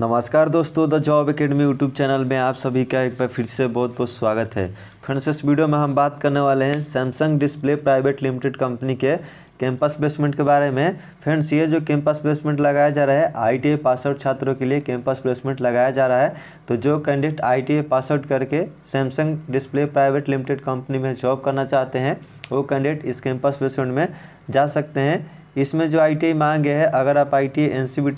नमस्कार दोस्तों the job academy YouTube channel में आप सभी का एक बार फिर से बहुत बहुत स्वागत है फ्रेंड्स इस वीडियो में हम बात करने वाले हैं Samsung display private limited company के कैंपस प्लेसमेंट के बारे में फ्रेंड्स ये जो कैंपस प्लेसमेंट लगाया जा रहा है आई पास आउट छात्रों के लिए कैंपस प्लेसमेंट लगाया जा रहा है तो जो कैंडिडेट आई पास आउट करके Samsung display private limited company में जॉब करना चाहते हैं वो कैंडिडेट इस कैंपस प्लेसमेंट में जा सकते हैं इसमें जो आई मांग है अगर आप आई टी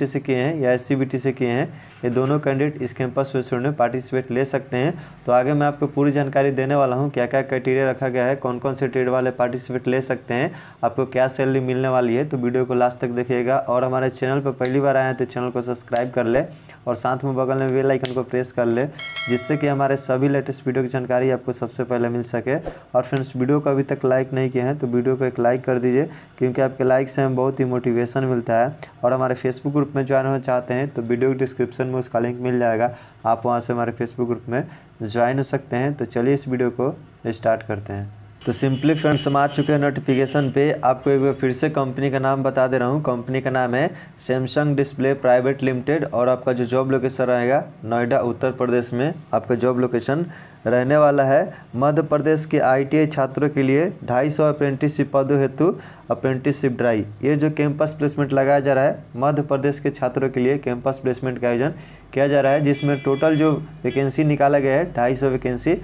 से किए हैं या एस से किए हैं ये दोनों कैंडिडेट इस कैंपस वेबसाइट में पार्टिसिपेट ले सकते हैं तो आगे मैं आपको पूरी जानकारी देने वाला हूँ क्या क्या क्राइटेरिया रखा गया है कौन कौन से ट्रेड वाले पार्टिसिपेट ले सकते हैं आपको क्या सैलरी मिलने वाली है तो वीडियो को लास्ट तक देखिएगा और हमारे चैनल पर पहली बार आए हैं तो चैनल को सब्सक्राइब कर ले और साथ में बगल में बेल आइकन को प्रेस कर ले जिससे कि हमारे सभी लेटेस्ट वीडियो की जानकारी आपको सबसे पहले मिल सके और फ्रेंड्स वीडियो को अभी तक लाइक नहीं किए हैं तो वीडियो को एक लाइक कर दीजिए क्योंकि आपके लाइक से हमें बहुत ही मोटिवेशन मिलता है और हमारे फेसबुक ग्रुप में ज्वाइन होना चाहते हैं तो वीडियो डिस्क्रिप्शन डिस्क्रिप्शन में उसका लिंक मिल जाएगा आप वहाँ से हमारे फेसबुक ग्रुप में ज्वाइन हो सकते हैं तो चलिए इस वीडियो को स्टार्ट करते हैं तो सिंपली फ्रेंड्स हम आ चुके हैं नोटिफिकेशन पे आपको एक बार फिर से कंपनी का नाम बता दे रहा हूँ कंपनी का नाम है सैमसंग डिस्प्ले प्राइवेट लिमिटेड और आपका जो जॉब लोकेशन रहेगा नोएडा उत्तर प्रदेश में आपका जॉब लोकेशन रहने वाला है मध्य प्रदेश के आईटीआई छात्रों के लिए ढाई सौ अप्रेंटिसशिप पदों हेतु अप्रेंटिसशिप ड्राइव ये जो कैंपस प्लेसमेंट लगाया जा रहा है मध्य प्रदेश के छात्रों के लिए कैंपस प्लेसमेंट का आयोजन किया जा रहा है जिसमें टोटल जो वैकेंसी निकाला गया है ढाई सौ वैकेंसी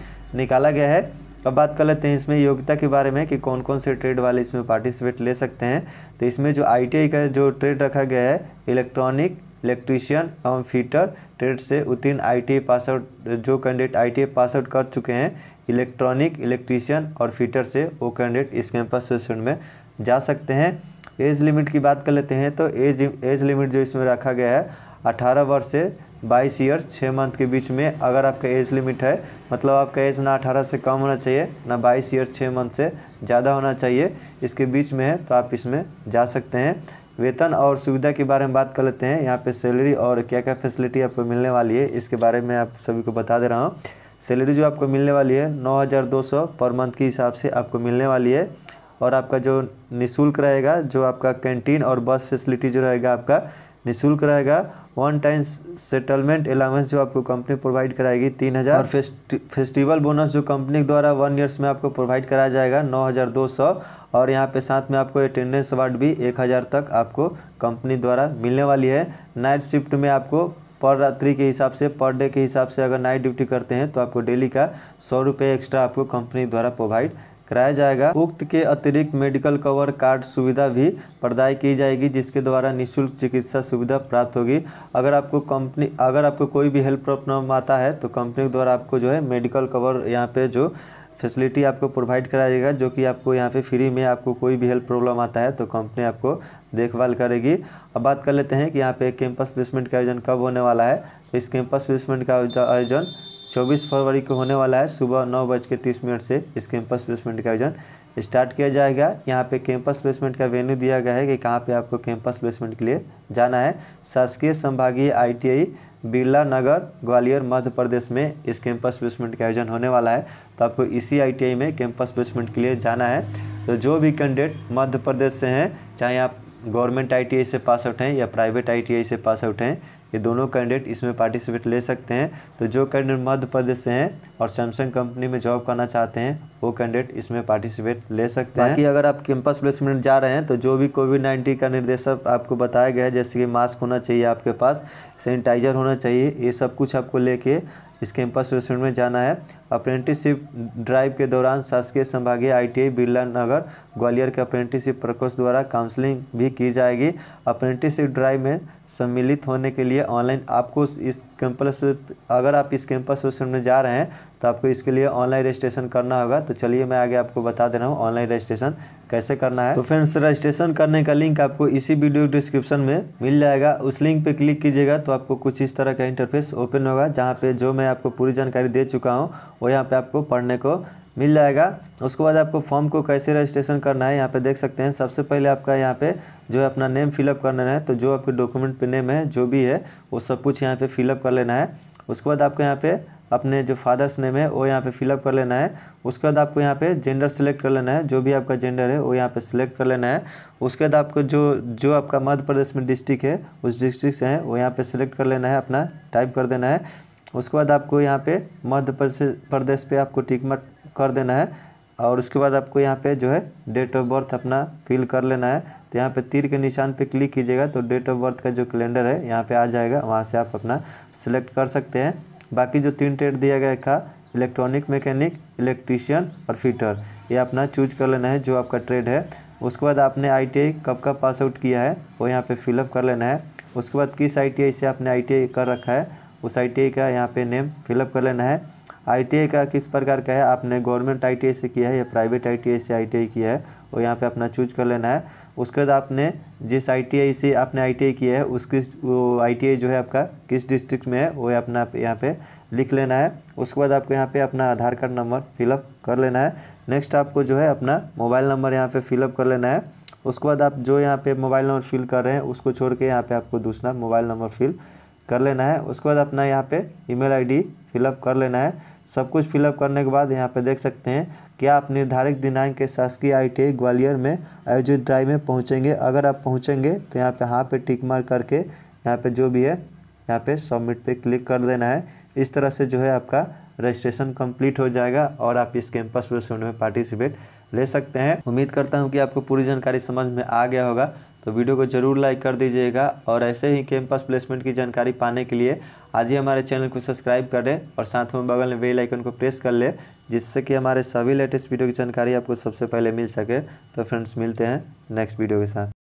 निकाला गया है अब बात कर लेते हैं इसमें योग्यता के बारे में कि कौन कौन से ट्रेड वाले इसमें पार्टिसिपेट ले सकते हैं तो इसमें जो आईटीआई का जो ट्रेड रखा गया है इलेक्ट्रॉनिक इलेक्ट्रीशियन एवं फीटर ट्रेड से उत्तीर्ण आई पास आउट जो कैंडिडेट आई पास आउट कर चुके हैं इलेक्ट्रॉनिक इलेक्ट्रीशियन और फीटर से वो कैंडिडेट इस कैंपस सेशन में जा सकते हैं एज लिमिट की बात कर लेते हैं तो एज एज लिमिट जो इसमें रखा गया है अठारह वर्ष से बाईस ईयर्स छः मंथ के बीच में अगर आपका एज लिमिट है मतलब आपका एज ना अठारह से कम होना चाहिए ना बाईस ईयर छः मंथ से ज़्यादा होना चाहिए इसके बीच में है तो आप इसमें जा सकते हैं वेतन और सुविधा के बारे में बात कर लेते हैं यहाँ पे सैलरी और क्या क्या फैसिलिटी आपको मिलने वाली है इसके बारे में आप सभी को बता दे रहा हूँ सैलरी जो आपको मिलने वाली है नौ पर मंथ के हिसाब से आपको मिलने वाली है और आपका जो निःशुल्क रहेगा जो आपका कैंटीन और बस फैसिलिटी जो रहेगा आपका निःशुल्क रहेगा वन टाइम सेटलमेंट अलाउंस जो आपको कंपनी प्रोवाइड कराएगी तीन हज़ार और फेस्ट, फेस्टिवल बोनस जो कंपनी द्वारा वन ईयर्स में आपको प्रोवाइड कराया जाएगा नौ हज़ार दो सौ और यहाँ पे साथ में आपको अटेंडेंस अवार्ड भी एक हज़ार तक आपको कंपनी द्वारा मिलने वाली है नाइट शिफ्ट में आपको पर रात्रि के हिसाब से पर डे के हिसाब से अगर नाइट ड्यूटी करते हैं तो आपको डेली का सौ रुपये एक्स्ट्रा आपको कंपनी द्वारा प्रोवाइड कराया जाएगा उक्त के अतिरिक्त मेडिकल कवर कार्ड सुविधा भी प्रदाय की जाएगी जिसके द्वारा निःशुल्क चिकित्सा सुविधा प्राप्त होगी अगर आपको कंपनी अगर आपको कोई भी हेल्प प्रॉब्लम आता है तो कंपनी के द्वारा आपको जो है मेडिकल कवर यहाँ पे जो फैसिलिटी आपको प्रोवाइड कराया जाएगा जो कि आपको यहाँ पे फ्री में आपको कोई भी हेल्थ प्रॉब्लम आता है तो कंपनी आपको देखभाल करेगी अब बात कर लेते हैं कि यहाँ पे कैंपस प्लेसमेंट का आयोजन कब होने वाला है तो इस कैंपस प्लेसमेंट का आयोजन 24 फरवरी को होने वाला है सुबह नौ बज के तीस मिनट से इस कैंपस प्लेसमेंट का आयोजन स्टार्ट किया जाएगा यहाँ पे कैंपस प्लेसमेंट का वेन्यू दिया गया है कि कहाँ पे आपको कैंपस प्लेसमेंट के लिए जाना है शासकीय संभागीय आईटीआई बिरला नगर ग्वालियर मध्य प्रदेश में इस कैंपस प्लेसमेंट का आयोजन होने वाला है तो आपको इसी आई में कैंपस प्लेसमेंट के लिए जाना है तो जो भी कैंडिडेट मध्य प्रदेश से हैं चाहे आप गवर्नमेंट आई से पास आउट हैं या प्राइवेट आई से पास आउट हैं ये दोनों कैंडिडेट इसमें पार्टिसिपेट ले सकते हैं तो जो कैंडिडेट मध्य प्रदेश से हैं और सैमसंग कंपनी में जॉब करना चाहते हैं वो कैंडिडेट इसमें पार्टिसिपेट ले सकते हैं बाकी अगर आप कैंपस प्लेसमेंट जा रहे हैं तो जो भी कोविड नाइन्टीन का निर्देशक आपको बताया गया है जैसे कि मास्क होना चाहिए आपके पास सैनिटाइजर होना चाहिए ये सब कुछ आपको लेके इस कैंपस प्लेसमेंट में जाना है अप्रेंटिसशिप ड्राइव के दौरान शासकीय संभागीय आई बिरला नगर ग्वालियर के अप्रेंटिसशिप प्रकोष्ठ द्वारा काउंसलिंग भी की जाएगी अप्रेंटिसशिप ड्राइव में सम्मिलित होने के लिए ऑनलाइन आपको इस कैंपस अगर आप इस कैंपस सोशल में जा रहे हैं तो आपको इसके लिए ऑनलाइन रजिस्ट्रेशन करना होगा तो चलिए मैं आगे आपको बता दे रहा हूँ ऑनलाइन रजिस्ट्रेशन कैसे करना है तो फ्रेंड्स रजिस्ट्रेशन करने का लिंक आपको इसी वीडियो डिस्क्रिप्शन में मिल जाएगा उस लिंक पर क्लिक कीजिएगा तो आपको कुछ इस तरह का इंटरफेस ओपन होगा जहाँ पे जो मैं आपको पूरी जानकारी दे चुका हूँ वो यहाँ पे आपको पढ़ने को मिल जाएगा उसके बाद आपको फॉर्म को कैसे रजिस्ट्रेशन करना है यहाँ पे देख सकते हैं सबसे पहले आपका यहाँ पे जो है अपना नेम फिलअप करना है तो जो आपके डॉक्यूमेंट पे नेम है जो भी है वो सब कुछ यहाँ पे फिलअप कर लेना है उसके बाद आपको यहाँ पे अपने जो फादर्स नेम है वो यहाँ पे फिलअप कर लेना है उसके बाद आपको यहाँ पे जेंडर सेलेक्ट कर लेना है जो भी आपका जेंडर है वो यहाँ पे सिलेक्ट कर लेना है उसके बाद आपको जो जो आपका मध्य प्रदेश में डिस्ट्रिक्ट है उस डिस्ट्रिक्ट से है वो यहाँ पे सिलेक्ट कर लेना है अपना टाइप कर देना है उसके बाद आपको यहाँ पे मध्य प्रदेश पे आपको टिकमट कर देना है और उसके बाद आपको यहाँ पे जो है डेट ऑफ बर्थ अपना फिल कर लेना है तो यहाँ पे तीर के निशान पे क्लिक कीजिएगा तो डेट ऑफ बर्थ का जो कैलेंडर है यहाँ पे आ जाएगा वहाँ से आप अपना सिलेक्ट कर सकते हैं बाकी जो तीन ट्रेड दिया गया था इलेक्ट्रॉनिक मैकेनिक इलेक्ट्रीशियन और फिटर ये अपना चूज कर लेना है जो आपका ट्रेड है उसके बाद आपने आई कब का पास आउट किया है वो यहाँ पर फिलअप कर लेना है उसके बाद किस आई से आपने आई कर रखा है उस आई का यहाँ पर नेम फिलअप कर लेना है आई का किस प्रकार का है आपने गवर्नमेंट आई से किया है या प्राइवेट आई से आई किया है और यहाँ पे अपना चूज कर लेना है उसके बाद आपने जिस आई से आपने आई किया है उसकी वो आई जो है आपका किस डिस्ट्रिक्ट में है वो अपना यहाँ पे लिख लेना है उसके बाद आपको यहाँ पे अपना आधार कार्ड नंबर फिलअप कर लेना है नेक्स्ट आपको जो है अपना मोबाइल नंबर यहाँ पे फिलअप कर लेना है उसके बाद आप जो यहाँ पे मोबाइल नंबर फिल कर रहे हैं उसको छोड़ के यहाँ पे आपको दूसरा मोबाइल नंबर फिल कर लेना है उसके बाद अपना यहाँ पे ईमेल आईडी फिलअप कर लेना है सब कुछ फिलअप करने के बाद यहाँ पे देख सकते हैं कि आप निर्धारित दिनांक के शासकीय आई ग्वालियर में आयोजित ड्राइव में पहुँचेंगे अगर आप पहुँचेंगे तो यहाँ पर हाँ पे टिक मार करके यहाँ पर जो भी है यहाँ पर सबमिट पर क्लिक कर देना है इस तरह से जो है आपका रजिस्ट्रेशन कंप्लीट हो जाएगा और आप इस कैंपस प्रोसेस में पार्टिसिपेट ले सकते हैं उम्मीद करता हूँ कि आपको पूरी जानकारी समझ में आ गया होगा तो वीडियो को ज़रूर लाइक कर दीजिएगा और ऐसे ही कैंपस प्लेसमेंट की जानकारी पाने के लिए आज ही हमारे चैनल को सब्सक्राइब कर और साथ में बगल में बेल आइकन को प्रेस कर ले जिससे कि हमारे सभी लेटेस्ट वीडियो की जानकारी आपको सबसे पहले मिल सके तो फ्रेंड्स मिलते हैं नेक्स्ट वीडियो के साथ